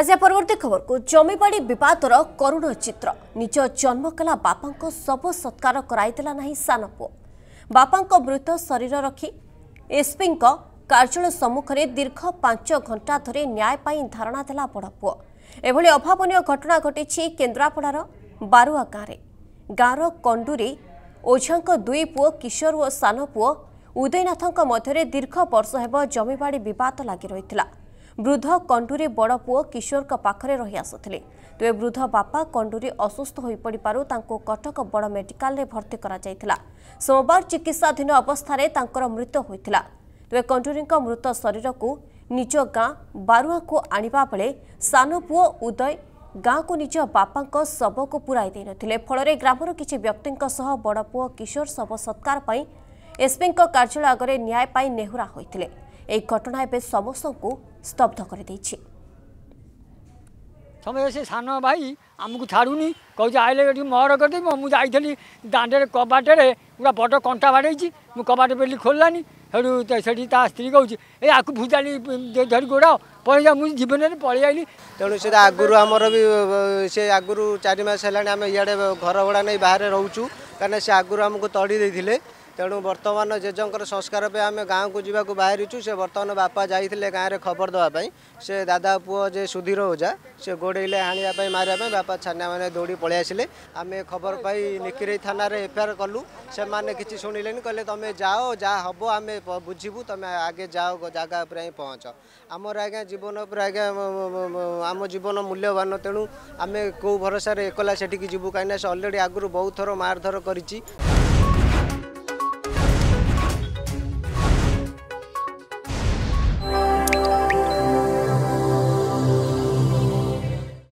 ଆଜି ପରବର୍ତ୍ତୀ ଖବରକୁ ଜମିବାଡ଼ି ବିବାଦର କରୁଣ ଚିତ୍ର ନିଜ ଜନ୍ମ କଲା ବାପାଙ୍କ ଶବ ସତ୍କାର କରାଇଥିଲା ନାହିଁ ସାନ ପୁଅ ବାପାଙ୍କ ମୃତ ଶରୀର ରଖି ଏସ୍ପିଙ୍କ କାର୍ଯ୍ୟାଳୟ ସମ୍ମୁଖରେ ଦୀର୍ଘ ପାଞ୍ଚ ଘଣ୍ଟା ଧରି ନ୍ୟାୟ ପାଇଁ ଧାରଣା ଦେଲା ବଡ଼ ପୁଅ ଏଭଳି ଅଭାବନୀୟ ଘଟଣା ଘଟିଛି କେନ୍ଦ୍ରାପଡ଼ାର ବାରୁଆ ଗାଁରେ ଗାଁର କଣ୍ଡୁରୀ ଓଝାଙ୍କ ଦୁଇ ପୁଅ କିଶୋର ଓ ସାନ ପୁଅ ଉଦୟନାଥଙ୍କ ମଧ୍ୟରେ ଦୀର୍ଘ ବର୍ଷ ହେବ ଜମିବାଡ଼ି ବିବାଦ ଲାଗି ରହିଥିଲା ବୃଦ୍ଧ କଣ୍ଡୁରୀ ବଡ଼ ପୁଅ କିଶୋରଙ୍କ ପାଖରେ ରହିଆସୁଥିଲେ ତେବେ ବୃଦ୍ଧ ବାପା କଣ୍ଡୁରୀ ଅସୁସ୍ଥ ହୋଇପଡ଼ିବାରୁ ତାଙ୍କୁ କଟକ ବଡ଼ ମେଡିକାଲରେ ଭର୍ତ୍ତି କରାଯାଇଥିଲା ସୋମବାର ଚିକିତ୍ସାଧୀନ ଅବସ୍ଥାରେ ତାଙ୍କର ମୃତ ହୋଇଥିଲା ତେବେ କଣ୍ଡୁରୀଙ୍କ ମୃତ ଶରୀରକୁ ନିଜ ଗାଁ ବାରୁଆକୁ ଆଣିବା ବେଳେ ସାନ ପୁଅ ଉଦୟ ଗାଁକୁ ନିଜ ବାପାଙ୍କ ଶବକୁ ପୁରାଇ ଦେଇନଥିଲେ ଫଳରେ ଗ୍ରାମର କିଛି ବ୍ୟକ୍ତିଙ୍କ ସହ ବଡ଼ ପୁଅ କିଶୋର ଶବ ସତ୍କାର ପାଇଁ ଏସ୍ପିଙ୍କ କାର୍ଯ୍ୟାଳୟ ଆଗରେ ନ୍ୟାୟ ପାଇଁ ନେହୁରା ହୋଇଥିଲେ ଏହି ଘଟଣା ଏବେ ସମସ୍ତଙ୍କୁ ସ୍ତବ୍ଧ କରିଦେଇଛି ସମୟରେ ସେ ସାନ ଭାଇ ଆମକୁ ଛାଡ଼ୁନି କହୁଛି ଆଇଲେ ଏଠି ମର କରିଦେବି ମୁଁ ଯାଇଥିଲି ଦାଣ୍ଡରେ କବାଟରେ ପୁରା ବଡ଼ କଣ୍ଟା ବାଡ଼େଇଛି ମୁଁ କବାଟ ବୋଲି ଖୋଲିଲାନି ସେଠୁ ସେଠି ତା ସ୍ତ୍ରୀ କହୁଛି ଏ ଆକୁ ଭୁଜାଲି ଧରି ଗୋଡ଼ାଅ ପଳେଇ ଯାଉ ମୁଁ ଜୀବନରେ ପଳେଇ ଆଇଲି ତେଣୁ ସେଟା ଆଗରୁ ଆମର ବି ସେ ଆଗରୁ ଚାରି ମାସ ହେଲାଣି ଆମେ ଇଆଡ଼େ ଘର ଭଡ଼ା ନେଇ ବାହାରେ ରହୁଛୁ କାରଣ ସେ ଆଗରୁ ଆମକୁ ତଡ଼ି ଦେଇଥିଲେ ତେଣୁ ବର୍ତ୍ତମାନ ଜେଜେଙ୍କର ସଂସ୍କାର ପାଇଁ ଆମେ ଗାଁକୁ ଯିବାକୁ ବାହାରିଛୁ ସେ ବର୍ତ୍ତମାନ ବାପା ଯାଇଥିଲେ ଗାଁରେ ଖବର ଦେବା ପାଇଁ ସେ ଦାଦା ପୁଅ ଯେ ସୁଧୀର ଓଝା ସେ ଗୋଡ଼େଇଲେ ହାଣିବା ପାଇଁ ମାରିବା ପାଇଁ ବାପା ଛାନିଆମାନେ ଦୌଡ଼ି ପଳେଇ ଆସିଲେ ଆମେ ଖବର ପାଇ ନିକିରେଇ ଥାନାରେ ଏଫଆଇଆର୍ କଲୁ ସେମାନେ କିଛି ଶୁଣିଲେନି କହିଲେ ତୁମେ ଯାଅ ଯାହା ହେବ ଆମେ ବୁଝିବୁ ତୁମେ ଆଗେ ଯାଅ ଜାଗା ଉପରେ ଯାଇ ପହଞ୍ଚ ଆମର ଆଜ୍ଞା ଜୀବନ ଉପରେ ଆଜ୍ଞା ଆମ ଜୀବନ ମୂଲ୍ୟବାନ ତେଣୁ ଆମେ କେଉଁ ଭରସାରେ ଏକଲା ସେଠିକି ଯିବୁ କାହିଁକିନା ସେ ଅଲରେଡ଼ି ଆଗରୁ ବହୁତ ଥର ମାରଧର କରିଛି